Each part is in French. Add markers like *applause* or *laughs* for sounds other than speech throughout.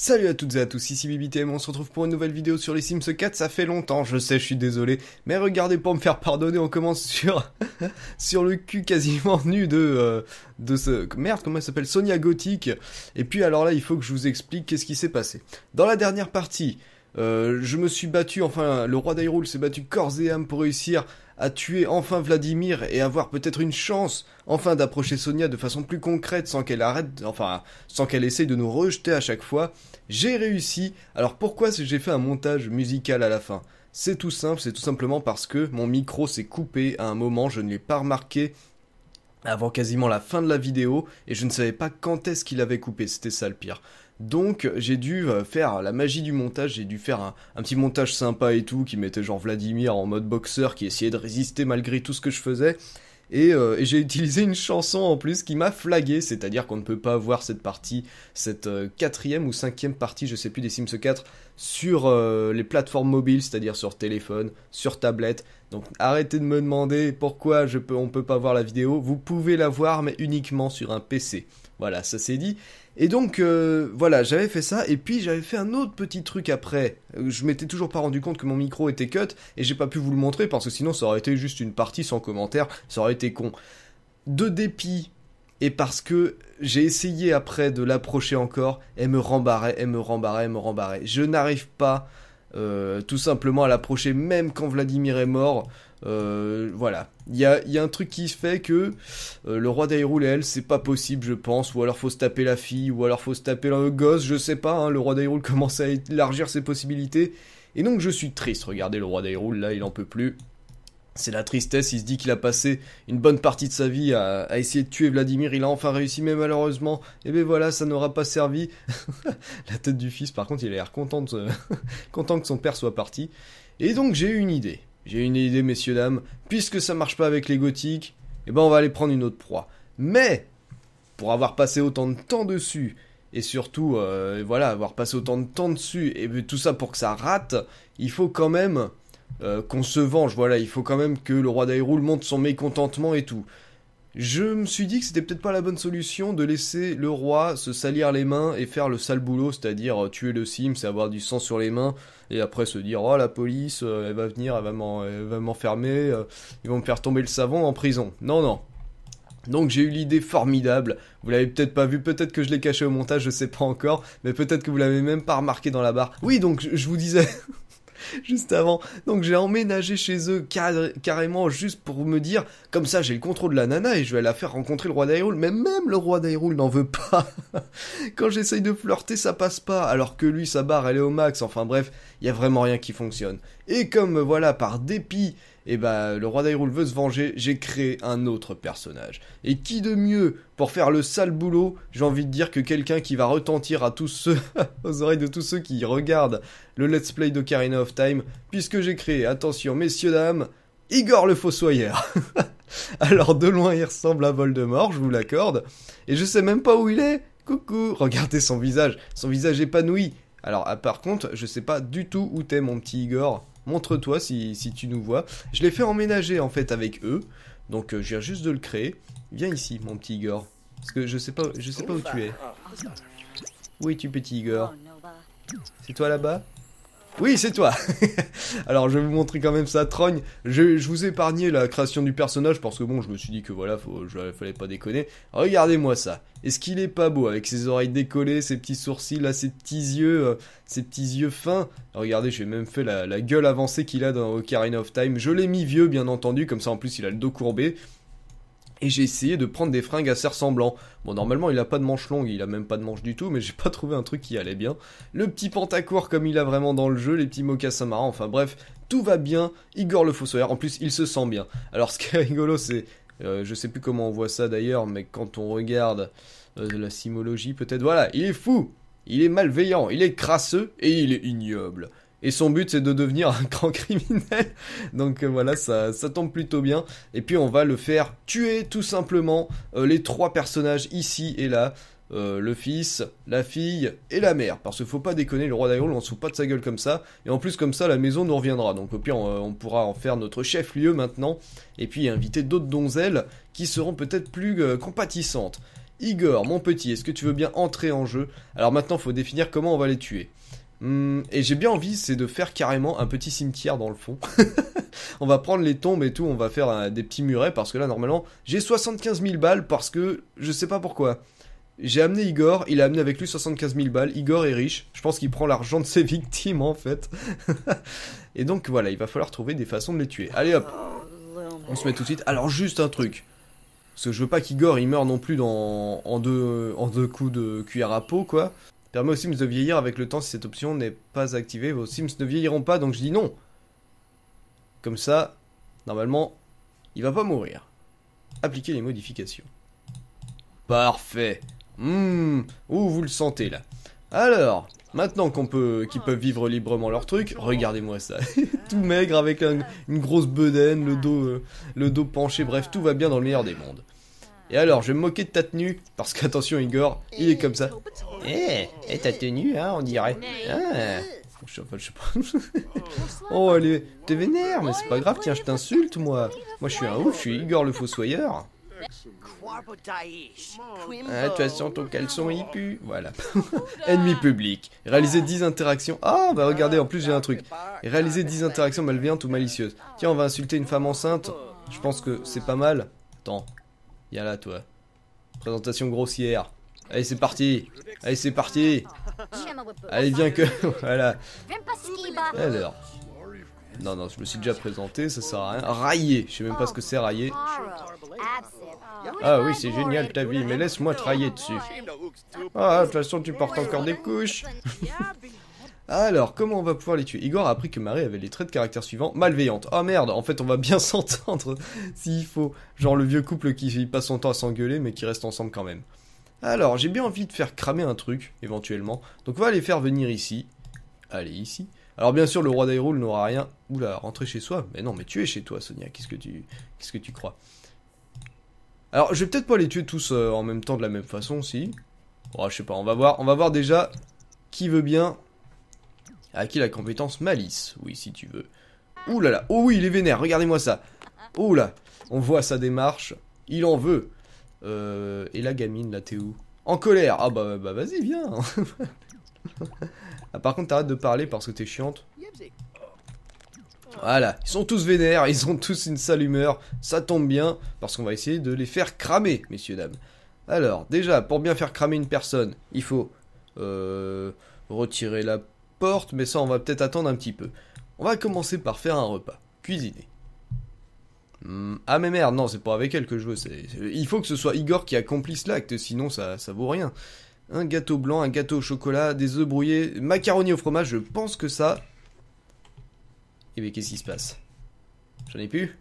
Salut à toutes et à tous, ici BBTM, on se retrouve pour une nouvelle vidéo sur les Sims 4, ça fait longtemps, je sais, je suis désolé, mais regardez pour me faire pardonner, on commence sur, *laughs* sur le cul quasiment nu de, euh, de ce... Merde, comment elle s'appelle Sonia Gothic Et puis alors là, il faut que je vous explique qu'est-ce qui s'est passé. Dans la dernière partie, euh, je me suis battu, enfin, le roi d'Hyrule s'est battu corps et âme pour réussir à tuer enfin Vladimir et avoir peut-être une chance enfin d'approcher Sonia de façon plus concrète sans qu'elle arrête, enfin, sans qu'elle essaye de nous rejeter à chaque fois. J'ai réussi, alors pourquoi j'ai fait un montage musical à la fin C'est tout simple, c'est tout simplement parce que mon micro s'est coupé à un moment, je ne l'ai pas remarqué avant quasiment la fin de la vidéo et je ne savais pas quand est-ce qu'il avait coupé, c'était ça le pire. Donc j'ai dû euh, faire la magie du montage, j'ai dû faire un, petit montage sympa et tout qui mettait genre Vladimir en mode boxeur qui essayait de résister malgré tout ce que je faisais. Et, euh, j'ai *laughs* utilisé une chanson en plus qui m'a flagué, c'est-à-dire qu'on ne peut pas voir cette partie, cette euh, quatrième ou cinquième partie, je sais plus, des Sims 4 sur les plateformes mobiles, c'est-à-dire sur téléphone, sur tablette, donc arrêtez de me demander pourquoi je peux, on peut pas voir la vidéo. Vous pouvez la voir, mais uniquement sur un PC. Voilà, ça c'est dit. Et donc euh, voilà, j'avais fait ça. Et puis j'avais fait un autre petit truc après. Euh, je m'étais toujours pas rendu compte que mon micro était cut et j'ai pas pu vous le montrer parce que sinon ça aurait été juste une partie sans commentaire. Ça aurait été con. De dépit et parce que j'ai essayé après de l'approcher encore, elle me rembarrait, elle me rembarrait, elle me rembarrait. Je n'arrive pas euh, tout simplement à l'approcher même quand Vladimir est mort. Euh, voilà, il y a, un truc qui fait que euh, le roi d'Hyrule et elle, c'est pas possible, je pense. Ou alors faut se taper la fille, ou alors faut se taper le gosse, je sais pas. Hein. le roi d'Hyrule *laughs* commence à élargir ses possibilités. Et donc je suis triste, regardez le roi d'Hyrule, là il en peut plus. C'est la tristesse, il se dit qu'il a passé une bonne partie de sa vie à, essayer de tuer Vladimir, il a enfin réussi, mais malheureusement, et eh ben voilà, ça n'aura pas servi. *laughs* la tête du fils, par contre, il a l'air content, *laughs* content que son père soit parti. Et donc j'ai eu une idée. J'ai une idée, messieurs, dames. Puisque ça marche pas avec les gothiques, eh ben on va aller prendre une autre proie. Mais, pour avoir passé autant de temps dessus, et surtout, euh, voilà, avoir passé autant de temps dessus, et ben, tout ça pour que ça rate, il faut quand même euh, qu'on se venge, voilà, il faut quand même que le roi d'Hyrule monte son mécontentement et tout. Je me suis dit que c'était peut-être pas la bonne solution de laisser le roi se salir les mains et faire le sale boulot, c'est-à-dire euh, tuer le Sims, avoir du sang sur les mains, et après se dire oh la police, euh, elle va venir, elle va m'enfermer, ils vont me faire tomber le savon en prison. Non non. Donc j'ai eu l'idée formidable. Vous l'avez peut-être pas vu, peut-être que je l'ai caché au montage, je sais pas encore, mais peut-être que vous l'avez même pas remarqué dans la barre. Oui donc je vous disais. *laughs* *laughs* juste avant. Donc j'ai emménagé chez eux carrément juste pour me dire, comme ça j'ai le contrôle de la nana et je vais la faire rencontrer le roi d'Hyrule. Mais même le roi d'Hyrule n'en veut pas. *laughs* Quand j'essaye de flirter, ça passe pas. Alors que lui, sa barre, elle est au max. Enfin bref, il y a vraiment rien qui fonctionne. Et comme voilà, par dépit et eh bah ben, le roi d'Hyrule veut se venger, j'ai créé un autre personnage. Et qui de mieux pour faire le sale boulot, j'ai envie de dire que quelqu'un qui va retentir à tous ceux, *laughs* aux oreilles de tous ceux qui regardent le let's play d'Ocarina of Time, puisque j'ai créé, attention messieurs dames, Igor le Fossoyeur *laughs* Alors de loin il ressemble à Voldemort, je vous l'accorde, et je sais même pas où il est Coucou Regardez son visage, son visage épanoui alors, ah, par contre, je sais pas du tout où t'es, mon petit Igor montre-toi si, si, tu nous vois. Je l'ai fait emménager en fait avec eux, donc euh, j'ai juste de le créer. Viens ici, mon petit Igor, parce que je sais pas, je sais pas où tu es. Oh, où es-tu, petit Igor C'est toi là-bas oui, c'est toi *laughs* Alors, je vais vous montrer quand même sa trogne. Je, je, vous ai la création du personnage parce que bon, je me suis dit que voilà, faut, je, fallait pas déconner. Regardez-moi ça. Est-ce qu'il est pas beau avec ses oreilles décollées, ses petits sourcils, là, ses petits yeux, euh, ses petits yeux fins Regardez, j'ai même fait la, la gueule avancée qu'il a dans Ocarina of Time. Je l'ai mis vieux, bien entendu, comme ça en plus il a le dos courbé. Et j'ai essayé de prendre des fringues assez ressemblants. Bon, normalement, il a pas de manches longues, il a même pas de manches du tout, mais *laughs* j'ai pas trouvé un truc qui allait bien. Le petit pantacourt comme il a vraiment dans le jeu, les petits mocassins marrants, enfin bref, tout va bien. Igor le Fossoyeur, en plus, il se sent bien. Alors, ce qui est *laughs* rigolo, c'est... Euh, je sais plus comment on voit ça d'ailleurs, mais quand on regarde euh, la simologie, peut-être... Voilà, il est fou Il est malveillant, il est crasseux et il est ignoble. Et son but, c'est de devenir un *laughs* grand criminel. Donc euh, voilà, ça, tombe plutôt bien. Et puis on va le faire tuer tout simplement euh, les trois personnages ici et là. Euh, le fils, la fille et la mère. Parce qu'il faut pas déconner, le roi d'Hyrule, on se pas de sa gueule comme ça. Et en plus, comme ça, la maison nous reviendra. Donc au pire, on, pourra en faire notre chef-lieu maintenant. Et puis inviter d'autres donzelles qui seront peut-être plus compatissantes. Igor, mon petit, est-ce que tu veux bien entrer en jeu Alors maintenant, faut définir comment on va les tuer. Hmm, et j'ai bien envie, c'est de faire carrément un petit cimetière dans le fond. *laughs* on va prendre les tombes et tout, on va faire euh, des petits murets parce que là, normalement, j'ai 75 000 balles parce que je sais pas pourquoi. J'ai amené Igor, il a amené avec lui 75 000 balles. Igor est riche, je pense qu'il prend l'argent de ses *laughs* victimes en fait. *laughs* et donc voilà, il va falloir trouver des façons de les tuer. Allez hop, on se met tout de suite. Alors, juste un truc. Parce que je veux pas qu'Igor il meure non plus dans, en, deux, en deux coups de cuillère à peau quoi. Permet aux Sims de vieillir avec le temps si cette option n'est pas activée. Vos Sims ne vieilliront pas, donc je dis non. Comme ça, normalement, il va pas mourir. Appliquer les modifications. Parfait. Hmm. Ouh, vous le sentez là. Alors, maintenant qu'on peut, qu'ils peuvent vivre librement leur truc, regardez-moi ça. *laughs* tout maigre avec une grosse bedaine, le dos, euh, le dos penché, bref, tout va bien dans le meilleur des mondes. Et alors, je vais me moquer de ta tenue, parce qu'attention Igor, il est comme ça. Eh, et eh, ta tenue, hein, on dirait. Ah. Je sais pas, *laughs* oh, elle est... T'es vénère, mais c'est pas grave, tiens, je t'insulte, moi. Moi, je suis un ouf, je suis Igor le Fossoyeur. Ah, tu as ton caleçon, il pue. Voilà. *laughs* Ennemi public. Réaliser 10 interactions. Ah, bah regardez, en plus, j'ai un truc. Réaliser 10 interactions malveillantes ou malicieuses. Tiens, on va insulter une femme enceinte. Je pense que c'est pas mal. Attends, Y'a là, toi. Présentation grossière. Allez, c'est parti. Allez, c'est parti. Allez, viens que... *laughs* voilà. Alors. Non, non, je me suis déjà présenté, ça sert à rien. raillé, je sais même pas ce que c'est raillé, Ah oui, c'est génial ta vie, mais laisse-moi travailler dessus. Ah, de toute façon, tu portes encore des couches. *laughs* Alors, comment on va pouvoir les tuer Igor a appris que Marie avait les traits de caractère suivants. Malveillante. Oh ah, merde, en fait, on va bien *laughs* s'entendre s'il faut. Genre le vieux couple qui passe son temps à s'engueuler mais qui reste ensemble quand même. Alors, j'ai bien envie de faire cramer un truc, éventuellement. Donc on va les faire venir ici. Allez, ici. Alors bien sûr, le roi d'Hyrule n'aura rien. Oula, rentrer chez soi Mais non, mais tu es chez toi, Sonia. Qu'est-ce que tu, qu'est-ce que tu crois Alors, je vais peut-être pas les tuer tous euh, en même temps de la même façon, si. Oh, je sais pas. On va voir. On va voir déjà qui veut bien a qui la compétence malice, oui si tu veux. Ouh là là, oh oui il est vénère, regardez-moi ça. Ouh là, on voit sa démarche, il en veut. Euh, et la gamine là t'es où En colère, ah bah, bah vas-y viens. *laughs* ah, par contre t'arrêtes de parler parce que t'es chiante. Voilà, ils sont tous vénères, ils ont tous une sale humeur, ça tombe bien, parce qu'on va essayer de les faire cramer, messieurs, dames. Alors, déjà, pour bien faire cramer une personne, il faut euh, retirer la porte, mais ça on va peut-être attendre un petit peu. On va commencer par faire un repas, cuisiner. Hmm. ah mais merde, non, c'est pas avec elle que je veux, c'est, il faut que ce soit Igor qui accomplisse l'acte, sinon ça, ça vaut rien. Un gâteau blanc, un gâteau au chocolat, des œufs brouillés, macaroni au fromage, je pense que ça... Et eh mais qu'est-ce qui se passe J'en ai plus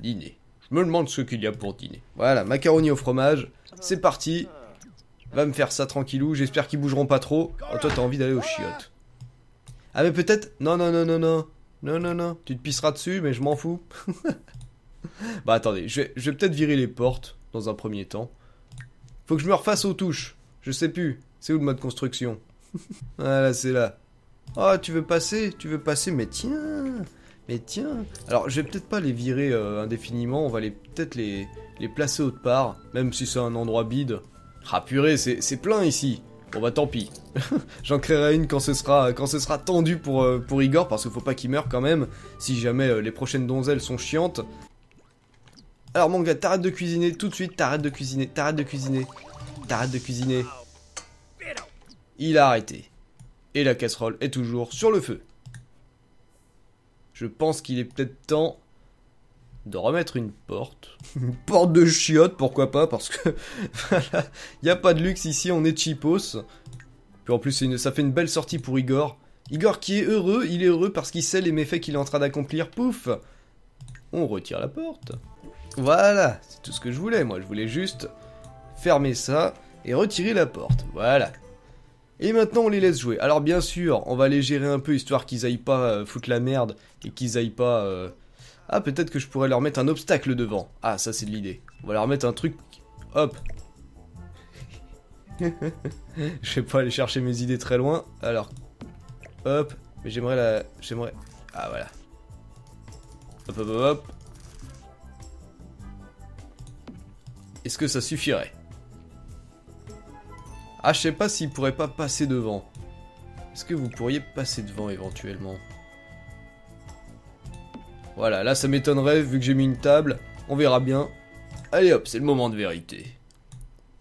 Dîner. Je me demande ce qu'il y a pour dîner. Voilà, macaroni au fromage, c'est parti. Va me faire ça tranquillou, j'espère qu'ils bougeront pas trop. Oh, toi, t'as envie d'aller aux chiottes. Ah, mais peut-être... Non, non, non, non, non. Non, non, non. Tu te pisseras dessus, mais je m'en fous. *laughs* bah, attendez. Je vais, peut-être virer les portes, dans un premier temps. Faut que je me refasse aux touches. Je sais plus. C'est où le mode construction Voilà, *laughs* ah, c'est là. Ah, oh, tu veux passer Tu veux passer Mais tiens mais tiens, alors je vais peut-être pas les virer euh, indéfiniment, on va les peut-être les, les placer autre part, même si c'est un endroit bide, ah purée, c'est plein ici. Bon bah tant pis. *laughs* J'en créerai une quand ce sera, quand ce sera tendu pour, euh, pour Igor, parce qu'il faut pas qu'il meure quand même, si jamais euh, les prochaines donzelles sont chiantes. Alors mon gars, t'arrêtes de cuisiner tout de suite, t'arrêtes de cuisiner, t'arrêtes de cuisiner, t'arrêtes de cuisiner. Il a arrêté. Et la casserole est toujours sur le feu. Je pense qu'il est peut-être temps de remettre une porte. *laughs* Une porte de chiottes, pourquoi pas, parce que *laughs* voilà, il n'y a pas de luxe ici, on est cheapos. Puis en plus, ça fait une belle sortie pour Igor. Igor qui est heureux, il est heureux parce qu'il sait les méfaits qu'il est en train d'accomplir. Pouf On retire la porte. Voilà, c'est tout ce que je voulais, moi. Je voulais juste fermer ça et retirer la porte. Voilà. Et maintenant, on les laisse jouer. Alors, bien sûr, on va les gérer un peu, histoire qu'ils aillent pas euh, foutre la merde et qu'ils aillent pas... Euh, ah, peut-être que je pourrais leur mettre un obstacle devant. Ah, ça c'est de l'idée. On va leur mettre un truc... Hop *laughs* Je vais pas aller chercher mes idées très loin. Alors... Hop Mais j'aimerais la... J'aimerais... Ah, voilà. Hop, hop, hop, hop. Est-ce que ça suffirait Ah, je sais pas s'ils pourraient pas passer devant. Est-ce que vous pourriez passer devant éventuellement voilà, là ça m'étonnerait vu que j'ai mis une table. On verra bien. Allez hop, c'est le moment de vérité.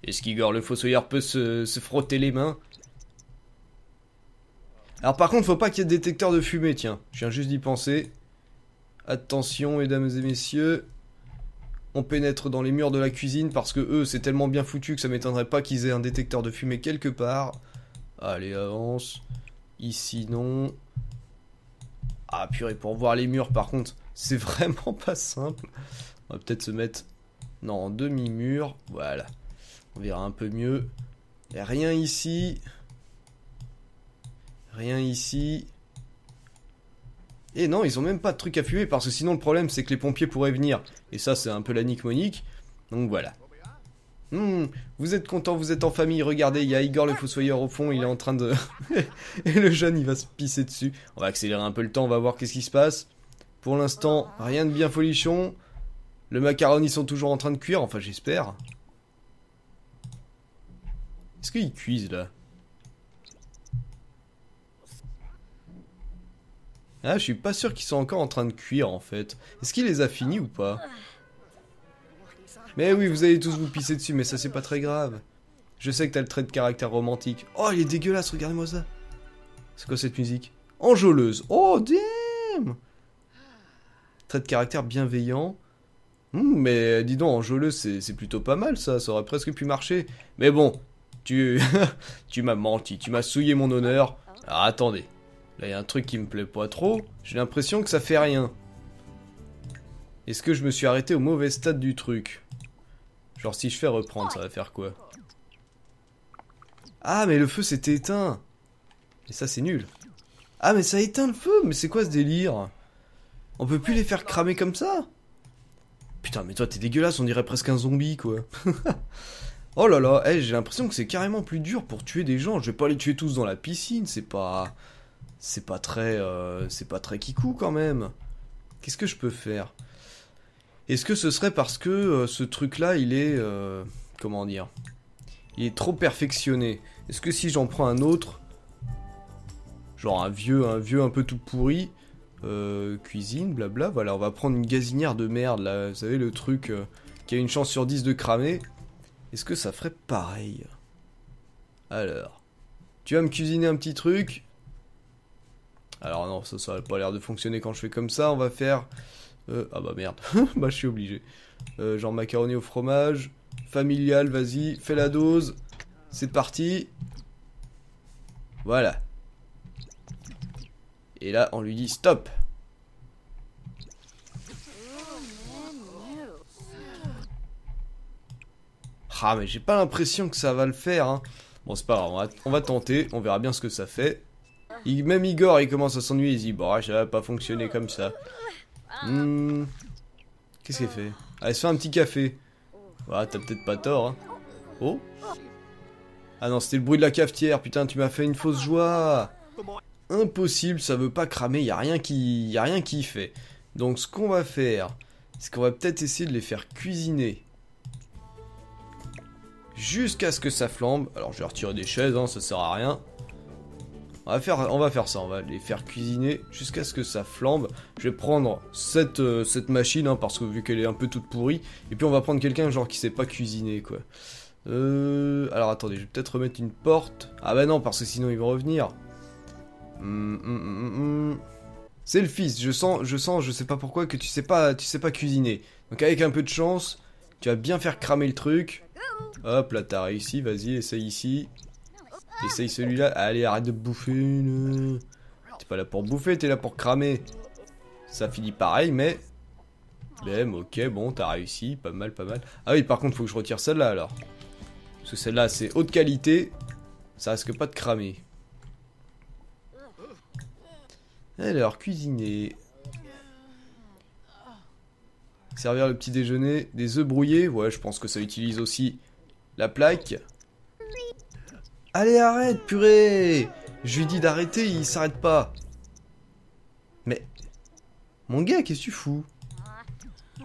Est-ce qu'Igor le Fossoyeur peut se, frotter les mains Alors par contre, faut pas qu'il y ait de détecteur de fumée, tiens. Je viens juste d'y penser. Attention, mesdames et messieurs. On pénètre dans les murs de la cuisine parce que eux, c'est tellement bien foutu que ça m'étonnerait pas qu'ils aient un détecteur de fumée quelque part. Allez, avance. Ici, non. Ah, purée, pour voir les murs, par contre. C'est *laughs* vraiment pas simple. On va peut-être se mettre non, en demi-mur. Voilà. On verra un peu mieux. a rien ici. Rien ici. Et non, ils ont même pas de truc à fumer parce que sinon le problème c'est que les pompiers pourraient venir. Et ça c'est un peu la nique monique. Donc voilà. Hmm, vous êtes content, vous êtes en famille, regardez, il y a Igor le fossoyeur au fond, il est en train de... *laughs* Et le jeune il va se pisser dessus. On va accélérer un peu le temps, on va voir qu'est-ce qui se passe. Pour l'instant, rien de bien folichon. Le macaroni, ils sont toujours en train de cuire, enfin j'espère. Est-ce qu'ils cuisent là Ah, je suis pas sûr qu'ils sont encore en train de cuire en fait. Est-ce qu'il les a finis ou pas Mais oui, vous allez tous vous pisser dessus, mais ça c'est pas très grave. Je sais que t'as le trait de caractère romantique. Oh, il est dégueulasse, regardez-moi ça. C'est quoi cette musique Enjôleuse. Oh, damn trait de caractère bienveillant. Hmm, mais dis donc, enjôleux, c'est plutôt pas mal ça, ça aurait presque pu marcher. Mais bon, tu, *laughs* tu m'as menti, tu m'as souillé mon honneur. Ah, attendez, là il y a un truc qui me plaît pas trop, j'ai l'impression que ça fait rien. Est-ce que je me suis arrêté au mauvais stade du truc Genre si je fais reprendre, ça va faire quoi Ah mais le feu s'est éteint Et ça c'est nul. Ah mais ça éteint le feu Mais c'est quoi ce délire on peut plus les faire cramer comme ça Putain, mais toi, t'es dégueulasse, on dirait presque un zombie, quoi. *laughs* oh là là, eh, j'ai l'impression que c'est carrément plus dur pour tuer des gens. Je vais pas les tuer tous dans la piscine, c'est pas... C'est pas très... Euh, c'est pas très kikou, quand même. Qu'est-ce que je peux faire Est-ce que ce serait parce que euh, ce truc-là, il est... Euh, comment dire Il est trop perfectionné. Est-ce que si j'en prends un autre... Genre un vieux, un vieux un peu tout pourri euh, cuisine, blabla. Voilà, on va prendre une gazinière de merde, là. Vous savez, le truc euh, qui a une chance sur 10 de cramer. Est-ce que ça ferait pareil Alors, tu vas me cuisiner un petit truc. Alors non, ça, ça pas l'air de fonctionner quand je fais comme ça. On va faire... Euh, ah bah merde, *laughs* bah je suis obligé. Euh, genre macaroni au fromage, familial, vas-y, fais la dose. C'est parti. Voilà. Et là, on lui dit stop. Ah, mais j'ai pas l'impression que ça va le faire. Hein. Bon, c'est pas grave, on va, tenter, on verra bien ce que ça fait. même Igor, il commence à s'ennuyer, il dit, bon, bah, ça va pas fonctionner comme ça. Hmm. Qu'est-ce qu'il fait Allez, se fait un petit café. Voilà, ah, t'as peut-être pas tort. Hein. Oh Ah non, c'était le bruit de la cafetière, putain, tu m'as fait une fausse joie impossible, ça veut pas cramer, il a, rien qui, y a rien qui fait. Donc ce qu'on va faire, c'est qu'on va peut-être essayer de les faire cuisiner jusqu'à ce que ça flambe. Alors je vais retirer des chaises, hein, ça sert à rien. On va, faire, on va faire ça, on va les faire cuisiner jusqu'à ce que ça flambe. Je vais prendre cette, euh, cette machine, hein, parce que vu qu'elle est un peu toute pourrie. Et puis on va prendre quelqu'un genre qui sait pas cuisiner, quoi. Euh, alors attendez, je vais peut-être remettre une porte. Ah bah non, parce que sinon ils vont revenir. C'est le fils, je sens, je sens, je sais pas pourquoi, que tu sais pas, tu sais pas cuisiner. Donc avec un peu de chance, tu vas bien faire cramer le truc. Hop, là t'as réussi, vas-y, essaye ici. Essaye celui-là. Allez, arrête de bouffer. T'es pas là pour bouffer, t'es là pour cramer. Ça finit pareil, mais... Bem, ok, bon, t'as réussi, pas mal, pas mal. Ah oui, par contre, faut que je retire celle-là, alors. Parce que celle-là, c'est haute qualité, ça risque pas de cramer. Alors, cuisiner. Servir le petit déjeuner. Des œufs brouillés. Ouais, je pense que ça utilise aussi la plaque. Allez, arrête, purée Je lui dis d'arrêter, il s'arrête pas. Mais... Mon gars, qu'est-ce que tu fous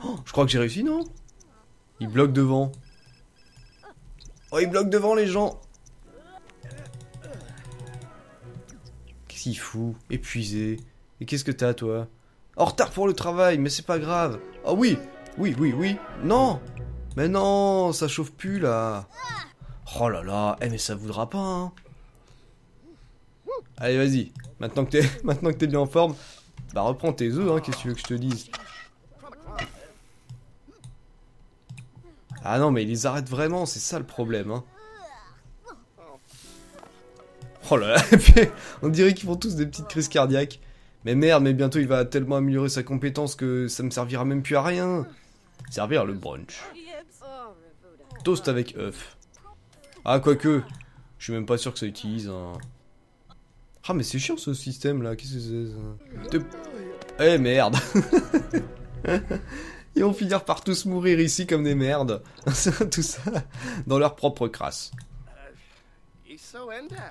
oh, Je crois que j'ai réussi, non Il bloque devant. Oh, il bloque devant les gens fou, épuisé. Et qu'est-ce que t'as, toi En retard pour le travail, mais c'est pas grave. oh, oui Oui, oui, oui Non Mais non, ça chauffe plus, là Oh là là, eh, mais ça voudra pas, hein. Allez, vas-y. Maintenant que t'es, *laughs* maintenant que bien en forme, bah reprends tes œufs, hein, qu'est-ce que tu veux que je te dise Ah non, mais ils arrêtent vraiment, c'est ça le problème, hein. *laughs* Oh là là, on dirait qu'ils font tous des petites crises cardiaques. Mais merde, mais bientôt il va tellement améliorer sa compétence que ça me servira même plus à rien. Servir le brunch. Toast avec œuf. Ah, quoique, je suis même pas sûr que ça utilise un... Ah, mais c'est chiant ce système là, qu'est-ce que c'est Eh merde *laughs* Ils vont finir par tous mourir ici comme des merdes. *laughs* tout ça, dans leur propre crasse.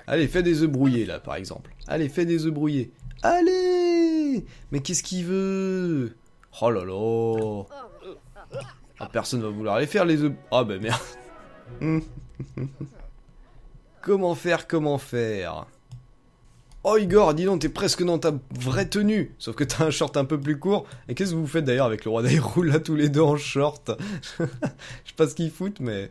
Allez, fais des œufs brouillés là, par exemple. Allez, fais des œufs brouillés. Allez Mais qu'est-ce qu'il veut Oh là là ah, Personne va vouloir aller faire les œufs. Ah bah merde. *laughs* comment faire, comment faire Oh Igor, dis donc, t'es presque dans ta vraie tenue, sauf que t'as un short un peu plus court. Et qu'est-ce que vous faites d'ailleurs avec le roi des *laughs* là tous les deux en short *laughs* Je sais pas ce qu'ils foutent, mais...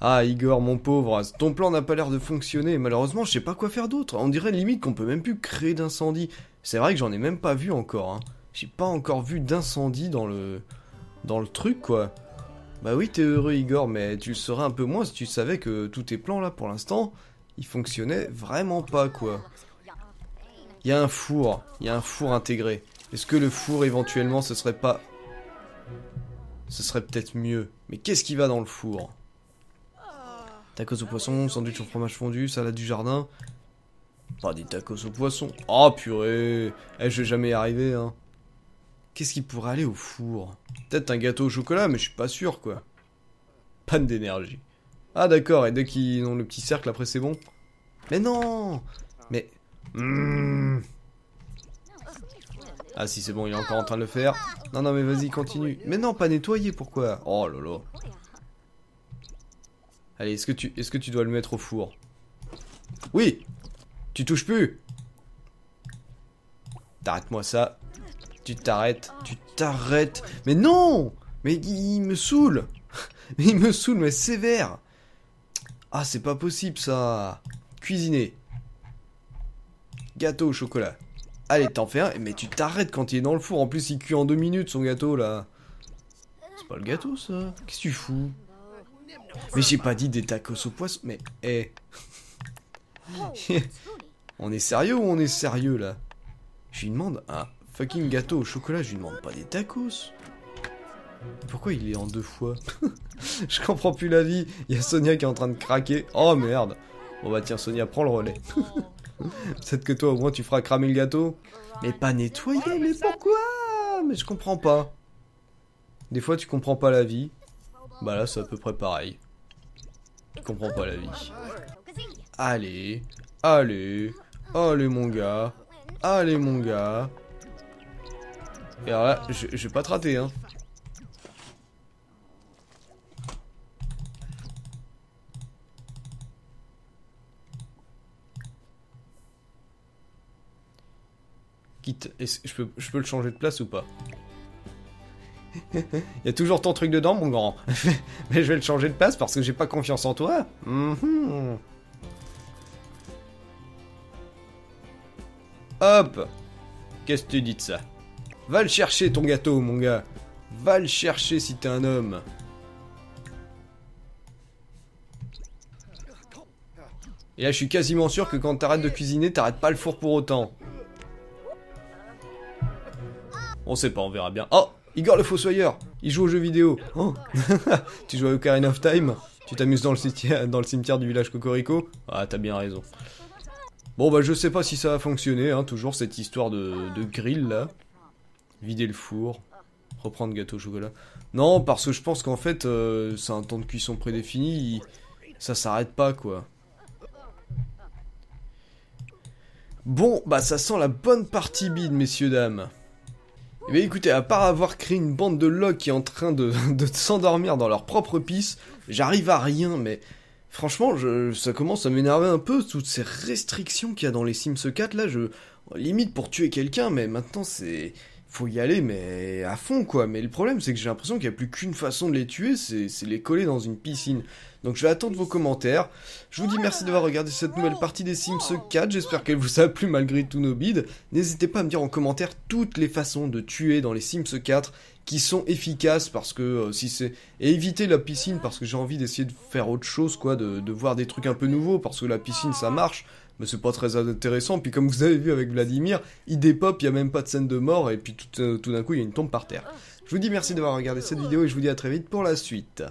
Ah Igor, mon pauvre, ton plan n'a pas l'air de fonctionner, malheureusement je sais pas quoi faire d'autre, on dirait limite qu'on peut même plus créer d'incendie. C'est vrai que j'en ai même pas vu encore, hein. J'ai pas encore vu d'incendie dans le... dans le truc quoi. Bah oui t'es heureux Igor, mais tu le serais un peu moins si tu savais que tous tes plans là pour l'instant, ils fonctionnaient vraiment pas quoi. Il y a un four, il y a un four intégré. Est-ce que le four éventuellement ce serait pas... Ce serait peut-être mieux. Mais qu'est-ce qui va dans le four Tacos au poisson, sandwich au fromage fondu, salade du jardin. Pas des tacos au poisson. Oh purée eh, Je vais jamais y arriver, hein. Qu'est-ce qui pourrait aller au four Peut-être un gâteau au chocolat, mais je suis pas sûr, quoi. Panne d'énergie. Ah d'accord, et dès qu'ils ont le petit cercle, après c'est bon Mais non Mais... Hmm. Ah si c'est bon, il est encore en train de le faire. Non, non, mais vas-y, continue. Mais non, pas nettoyer, pourquoi Oh là là. Allez, est-ce que, tu, est -ce que tu dois le mettre au four Oui Tu touches plus T'arrêtes-moi ça. Tu t'arrêtes. Tu t'arrêtes. Mais non Mais il, il me saoule Mais *laughs* il me saoule, mais sévère Ah, c'est pas possible ça Cuisiner. Gâteau au chocolat. Allez, t'en fais un. Mais tu t'arrêtes quand il est dans le four. En plus, il cuit en deux minutes son gâteau là. C'est pas le gâteau ça. Qu'est-ce que tu fous mais j'ai pas dit des tacos au poisson, mais eh *laughs* on est sérieux ou on est sérieux là Je lui demande un fucking gâteau au chocolat, je lui demande pas des tacos. Pourquoi il est en deux fois *laughs* Je comprends plus la vie. Il y a Sonia qui est en train de craquer. Oh merde. Bon bah tiens Sonia, prends le relais. *laughs* Peut-être que toi au moins tu feras cramer le gâteau. Mais pas nettoyer, mais pourquoi Mais je comprends pas. Des fois tu comprends pas la vie. Bah là, c'est à peu près pareil. Tu comprends pas la vie. Allez, allez, allez mon gars, allez mon gars. Et alors là, je, vais pas te rater, hein. Quitte, je peux, je peux le changer de place ou pas *laughs* Il y a toujours ton truc dedans, mon grand. *laughs* Mais je vais le changer de place parce que j'ai pas confiance en toi. Mhm. Hop Qu'est-ce que tu dis de ça Va le chercher, ton gâteau, mon gars. Va le chercher si t'es un homme. Et là, je suis quasiment sûr que quand t'arrêtes de cuisiner, t'arrêtes pas le four pour autant. On sait pas, on verra bien. Oh Igor le Fossoyeur, il joue aux jeux vidéo. Oh. *laughs* tu joues à Ocarina of Time Tu t'amuses dans, dans, le cimetière du village Cocorico Ah, t'as bien raison. Bon, bah, je sais pas si ça va fonctionner, hein, toujours cette histoire de, de grill là. Vider le four, reprendre gâteau au chocolat. Non, parce que je pense qu'en fait, euh, c'est un temps de cuisson prédéfini, ça s'arrête pas quoi. Bon, bah ça sent la bonne partie bide, messieurs, dames. Eh écoutez, à part avoir créé une bande de logs qui est en train de, *laughs* s'endormir dans leur propre piste, j'arrive à rien, mais franchement, je, ça commence à m'énerver un peu, toutes ces restrictions qu'il y a dans les Sims 4, là, je... Limite pour tuer quelqu'un, mais maintenant c'est faut y aller, mais à fond, quoi. Mais le problème, c'est que j'ai l'impression qu'il n'y a plus qu'une façon de les tuer, c'est les coller dans une piscine. Donc je vais attendre vos commentaires. Je vous dis merci d'avoir regardé cette nouvelle partie des Sims 4. J'espère qu'elle vous a plu malgré tous nos bides. N'hésitez pas à me dire en commentaire toutes les façons de tuer dans les Sims 4 qui sont efficaces parce que euh, si c'est... Et éviter la piscine parce que j'ai envie d'essayer de faire autre chose, quoi, de voir des trucs un peu nouveaux parce que la piscine ça marche mais c'est pas très intéressant. Puis comme vous avez vu avec Vladimir, il pop, il n'y a même pas de scène de mort, et puis tout, euh, tout d'un coup, il y a une tombe par terre. Je vous dis merci d'avoir regardé cette vidéo, et je vous dis à très vite pour la suite.